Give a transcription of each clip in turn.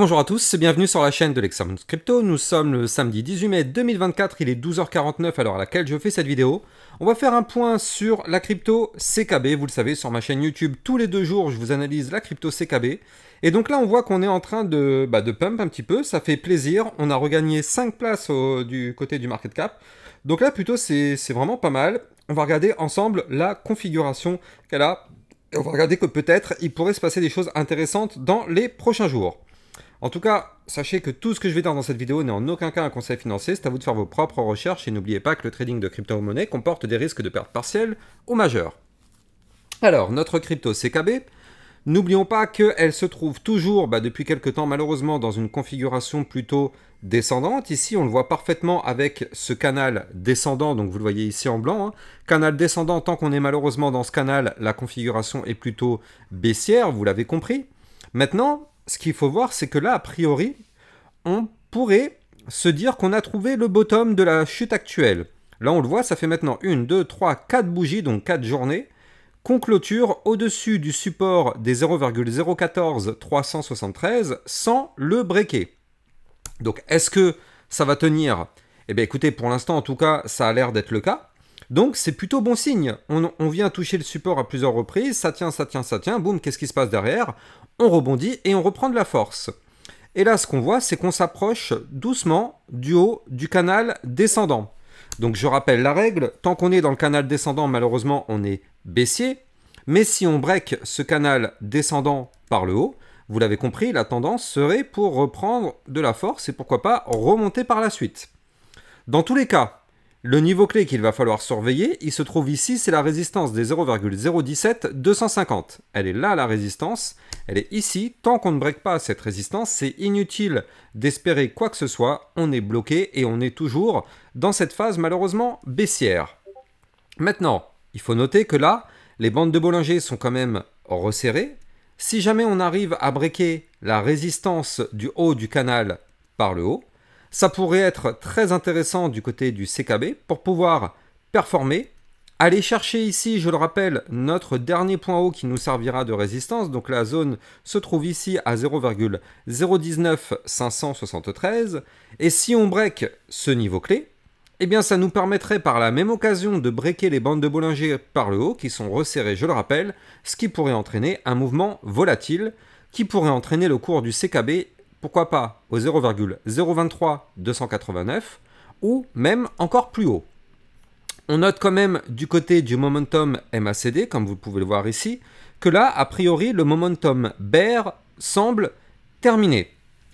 bonjour à tous, bienvenue sur la chaîne de l'Examen Crypto. Nous sommes le samedi 18 mai 2024, il est 12h49 à l'heure à laquelle je fais cette vidéo. On va faire un point sur la crypto CKB. Vous le savez, sur ma chaîne YouTube, tous les deux jours, je vous analyse la crypto CKB. Et donc là, on voit qu'on est en train de, bah, de pump un petit peu, ça fait plaisir. On a regagné 5 places du côté du market cap. Donc là, plutôt, c'est vraiment pas mal. On va regarder ensemble la configuration qu'elle a. on va regarder que peut-être il pourrait se passer des choses intéressantes dans les prochains jours. En tout cas, sachez que tout ce que je vais dire dans cette vidéo n'est en aucun cas un conseil financier, c'est à vous de faire vos propres recherches et n'oubliez pas que le trading de crypto-monnaie comporte des risques de perte partielle ou majeure. Alors, notre crypto CKB, N'oublions pas qu'elle se trouve toujours, bah, depuis quelques temps malheureusement, dans une configuration plutôt descendante. Ici, on le voit parfaitement avec ce canal descendant, donc vous le voyez ici en blanc. Hein. Canal descendant, tant qu'on est malheureusement dans ce canal, la configuration est plutôt baissière, vous l'avez compris. Maintenant, ce qu'il faut voir, c'est que là, a priori, on pourrait se dire qu'on a trouvé le bottom de la chute actuelle. Là, on le voit, ça fait maintenant 1, 2, 3, 4 bougies, donc 4 journées, qu'on clôture au-dessus du support des 0,014373 sans le breaker. Donc, est-ce que ça va tenir Eh bien, écoutez, pour l'instant, en tout cas, ça a l'air d'être le cas. Donc c'est plutôt bon signe. On, vient toucher le support à plusieurs reprises, ça tient, ça tient, ça tient, boum, qu'est-ce qui se passe derrière On rebondit et on reprend de la force. Et là, ce qu'on voit, c'est qu'on s'approche doucement du haut du canal descendant. Donc je rappelle la règle, tant qu'on est dans le canal descendant, malheureusement, on est baissier. Mais si on break ce canal descendant par le haut, vous l'avez compris, la tendance serait pour reprendre de la force et pourquoi pas remonter par la suite. Dans tous les cas, le niveau clé qu'il va falloir surveiller, il se trouve ici, c'est la résistance des 0,017 250. Elle est là la résistance, elle est ici, tant qu'on ne break pas cette résistance, c'est inutile d'espérer quoi que ce soit, on est bloqué et on est toujours dans cette phase malheureusement baissière. Maintenant, il faut noter que là, les bandes de Bollinger sont quand même resserrées. Si jamais on arrive à breaker la résistance du haut du canal par le haut, ça pourrait être très intéressant du côté du CKB pour pouvoir performer. aller chercher ici, je le rappelle, notre dernier point haut qui nous servira de résistance. Donc la zone se trouve ici à 0,019573, Et si on break ce niveau clé, eh bien ça nous permettrait par la même occasion de breaker les bandes de Bollinger par le haut qui sont resserrées, je le rappelle, ce qui pourrait entraîner un mouvement volatile qui pourrait entraîner le cours du CKB pourquoi pas au 0,023 289 ou même encore plus haut. On note quand même du côté du momentum MACD, comme vous pouvez le voir ici, que là, a priori, le momentum bear semble terminé.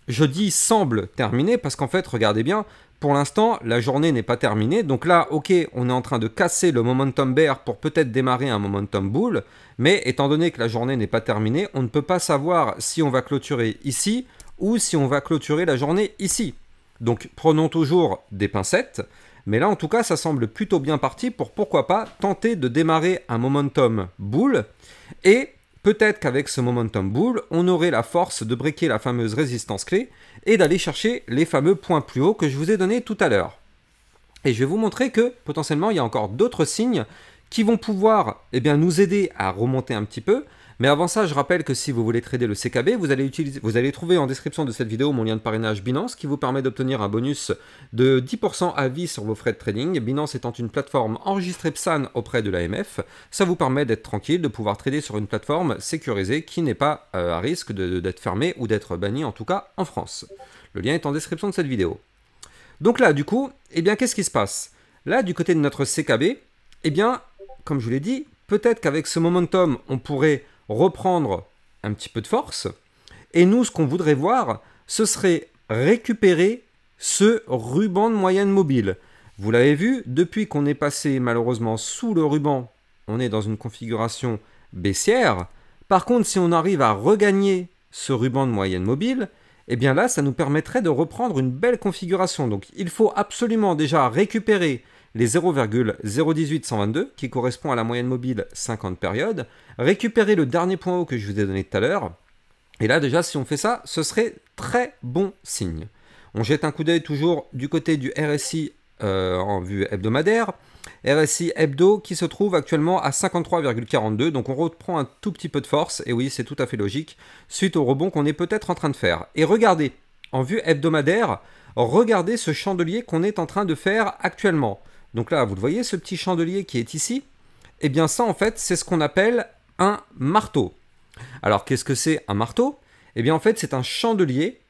Je dis semble terminé parce qu'en fait, regardez bien, pour l'instant, la journée n'est pas terminée. Donc là, ok, on est en train de casser le momentum bear pour peut-être démarrer un momentum bull. Mais étant donné que la journée n'est pas terminée, on ne peut pas savoir si on va clôturer ici ou si on va clôturer la journée ici. Donc prenons toujours des pincettes, mais là en tout cas ça semble plutôt bien parti pour pourquoi pas tenter de démarrer un momentum Bull, et peut-être qu'avec ce momentum boule, on aurait la force de briquer la fameuse résistance clé et d'aller chercher les fameux points plus hauts que je vous ai donnés tout à l'heure. Et je vais vous montrer que potentiellement il y a encore d'autres signes qui vont pouvoir eh bien, nous aider à remonter un petit peu, mais avant ça, je rappelle que si vous voulez trader le CKB, vous allez, utiliser, vous allez trouver en description de cette vidéo mon lien de parrainage Binance qui vous permet d'obtenir un bonus de 10% à vie sur vos frais de trading. Binance étant une plateforme enregistrée PSAN auprès de l'AMF, ça vous permet d'être tranquille, de pouvoir trader sur une plateforme sécurisée qui n'est pas euh, à risque d'être fermée ou d'être bannie, en tout cas en France. Le lien est en description de cette vidéo. Donc là, du coup, eh bien, qu'est-ce qui se passe Là, du côté de notre CKB, eh bien, comme je vous l'ai dit, peut-être qu'avec ce momentum, on pourrait reprendre un petit peu de force. Et nous, ce qu'on voudrait voir, ce serait récupérer ce ruban de moyenne mobile. Vous l'avez vu, depuis qu'on est passé malheureusement sous le ruban, on est dans une configuration baissière. Par contre, si on arrive à regagner ce ruban de moyenne mobile, eh bien là, ça nous permettrait de reprendre une belle configuration. Donc il faut absolument déjà récupérer les 0,018122 qui correspond à la moyenne mobile 50 périodes, récupérer le dernier point haut que je vous ai donné tout à l'heure. Et là déjà, si on fait ça, ce serait très bon signe. On jette un coup d'œil toujours du côté du RSI euh, en vue hebdomadaire. RSI hebdo qui se trouve actuellement à 53,42, donc on reprend un tout petit peu de force, et oui, c'est tout à fait logique, suite au rebond qu'on est peut-être en train de faire. Et regardez, en vue hebdomadaire, regardez ce chandelier qu'on est en train de faire actuellement. Donc là, vous le voyez, ce petit chandelier qui est ici, eh bien ça, en fait, c'est ce qu'on appelle un marteau. Alors qu'est-ce que c'est un marteau Eh bien en fait, c'est un chandelier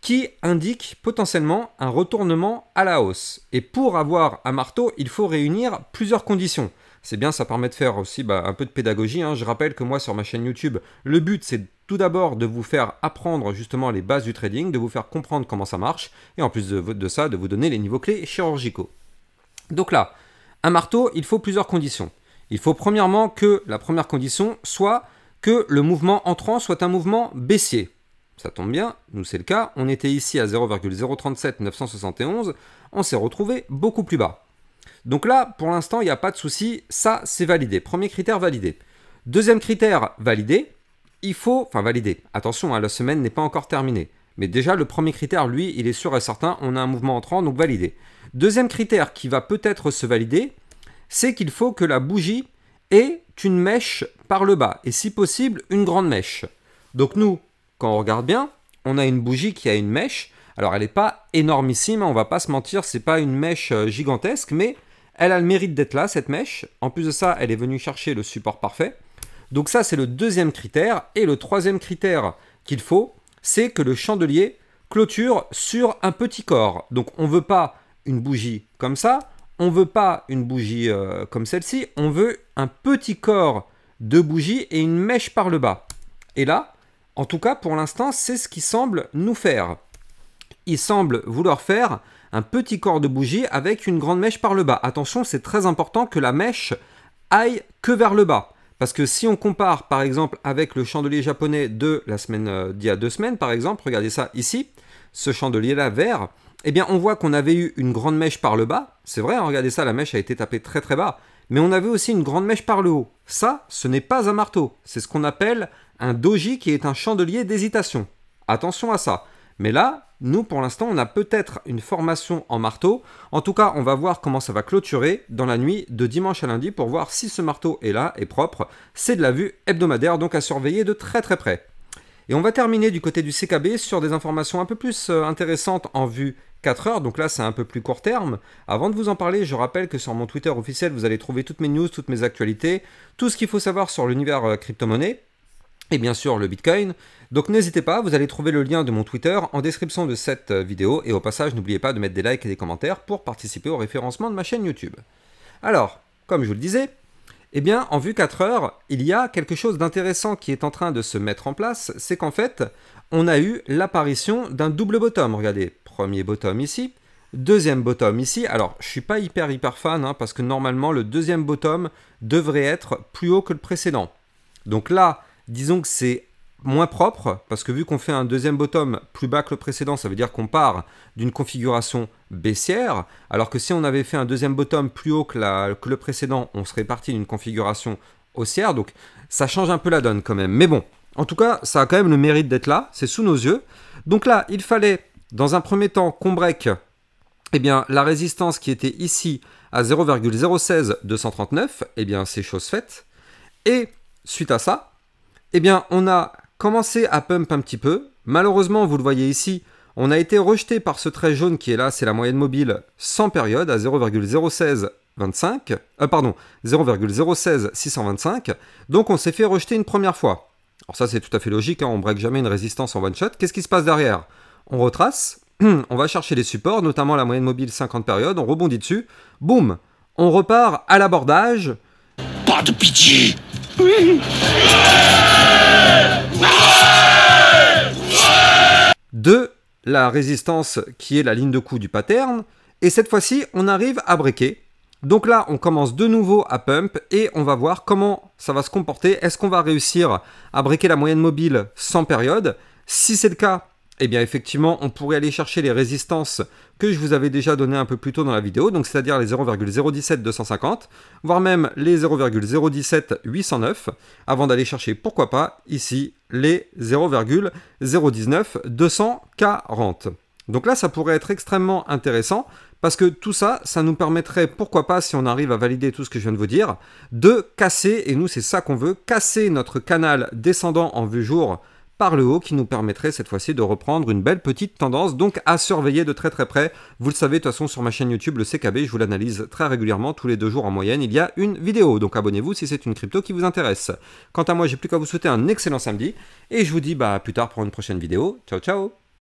qui indique potentiellement un retournement à la hausse. Et pour avoir un marteau, il faut réunir plusieurs conditions. C'est bien, ça permet de faire aussi bah, un peu de pédagogie. Hein. Je rappelle que moi, sur ma chaîne YouTube, le but, c'est tout d'abord de vous faire apprendre justement les bases du trading, de vous faire comprendre comment ça marche, et en plus de ça, de vous donner les niveaux clés chirurgicaux. Donc là, un marteau, il faut plusieurs conditions. Il faut premièrement que la première condition soit que le mouvement entrant soit un mouvement baissier. Ça tombe bien, nous c'est le cas, on était ici à 0,037 971, on s'est retrouvé beaucoup plus bas. Donc là, pour l'instant, il n'y a pas de souci, ça c'est validé. Premier critère validé. Deuxième critère validé, il faut, enfin validé, attention, hein, la semaine n'est pas encore terminée. Mais déjà, le premier critère, lui, il est sûr et certain, on a un mouvement entrant, donc validé. Deuxième critère qui va peut-être se valider, c'est qu'il faut que la bougie ait une mèche par le bas, et si possible, une grande mèche. Donc nous, quand on regarde bien, on a une bougie qui a une mèche. Alors elle n'est pas énormissime, hein, on va pas se mentir, c'est pas une mèche euh, gigantesque, mais elle a le mérite d'être là, cette mèche. En plus de ça, elle est venue chercher le support parfait. Donc ça, c'est le deuxième critère. Et le troisième critère qu'il faut, c'est que le chandelier clôture sur un petit corps. Donc on ne veut pas une bougie comme ça, on ne veut pas une bougie euh, comme celle-ci, on veut un petit corps de bougie et une mèche par le bas. Et là, en tout cas pour l'instant, c'est ce qu'il semble nous faire. Il semble vouloir faire un petit corps de bougie avec une grande mèche par le bas. Attention, c'est très important que la mèche aille que vers le bas. Parce que si on compare par exemple avec le chandelier japonais de la semaine euh, d'il y a deux semaines par exemple, regardez ça ici, ce chandelier là vert, eh bien on voit qu'on avait eu une grande mèche par le bas, c'est vrai, hein, regardez ça, la mèche a été tapée très très bas, mais on avait aussi une grande mèche par le haut. Ça, ce n'est pas un marteau, c'est ce qu'on appelle un doji qui est un chandelier d'hésitation. Attention à ça. Mais là, nous, pour l'instant, on a peut-être une formation en marteau. En tout cas, on va voir comment ça va clôturer dans la nuit de dimanche à lundi pour voir si ce marteau est là, et propre. C'est de la vue hebdomadaire, donc à surveiller de très très près. Et on va terminer du côté du CKB sur des informations un peu plus euh, intéressantes en vue 4 heures, donc là c'est un peu plus court terme. Avant de vous en parler, je rappelle que sur mon Twitter officiel, vous allez trouver toutes mes news, toutes mes actualités, tout ce qu'il faut savoir sur l'univers euh, crypto-monnaie et bien sûr le Bitcoin. Donc n'hésitez pas, vous allez trouver le lien de mon Twitter en description de cette euh, vidéo et au passage n'oubliez pas de mettre des likes et des commentaires pour participer au référencement de ma chaîne YouTube. Alors, comme je vous le disais, eh bien en vue 4 heures, il y a quelque chose d'intéressant qui est en train de se mettre en place, c'est qu'en fait, on a eu l'apparition d'un double bottom. Regardez, premier bottom ici, deuxième bottom ici. Alors, je suis pas hyper hyper fan hein, parce que normalement le deuxième bottom devrait être plus haut que le précédent. Donc là, Disons que c'est moins propre, parce que vu qu'on fait un deuxième bottom plus bas que le précédent, ça veut dire qu'on part d'une configuration baissière, alors que si on avait fait un deuxième bottom plus haut que, le précédent, on serait parti d'une configuration haussière, donc ça change un peu la donne quand même. Mais bon, en tout cas, ça a quand même le mérite d'être là, c'est sous nos yeux. Donc là, il fallait, dans un premier temps, qu'on break eh bien, la résistance qui était ici à 0,016239, 239, eh bien, c'est chose faite. Et suite à ça, eh bien, on a commencé à pump un petit peu. Malheureusement, vous le voyez ici, on a été rejeté par ce trait jaune qui est là, c'est la moyenne mobile 100 périodes à 0,01625. Euh, pardon, 0,016625. Donc on s'est fait rejeter une première fois. Alors ça c'est tout à fait logique, on hein, on break jamais une résistance en one shot. Qu'est-ce qui se passe derrière On retrace, on va chercher les supports, notamment la moyenne mobile 50 périodes, on rebondit dessus, boum, on repart à l'abordage. Pas de pitié oui de la résistance qui est la ligne de coup du pattern. Et cette fois-ci, on arrive à breaker. Donc là, on commence de nouveau à pump et on va voir comment ça va se comporter. Est-ce qu'on va réussir à breaker la moyenne mobile sans période Si c'est le cas, eh bien effectivement, on pourrait aller chercher les résistances que je vous avais déjà données un peu plus tôt dans la vidéo, donc c'est-à-dire les 0,017-250, voire même les 0,017-809, avant d'aller chercher, pourquoi pas, ici, les 0,019-240. Donc là, ça pourrait être extrêmement intéressant, parce que tout ça, ça nous permettrait, pourquoi pas, si on arrive à valider tout ce que je viens de vous dire, de casser, et nous c'est ça qu'on veut, casser notre canal descendant en vue jour, par le haut qui nous permettrait cette fois-ci de reprendre une belle petite tendance, donc à surveiller de très très près. Vous le savez de toute façon sur ma chaîne YouTube, le CKB, je vous l'analyse très régulièrement, tous les deux jours en moyenne, il y a une vidéo, donc abonnez-vous si c'est une crypto qui vous intéresse. Quant à moi, j'ai plus qu'à vous souhaiter un excellent samedi, et je vous dis bah, à plus tard pour une prochaine vidéo. Ciao ciao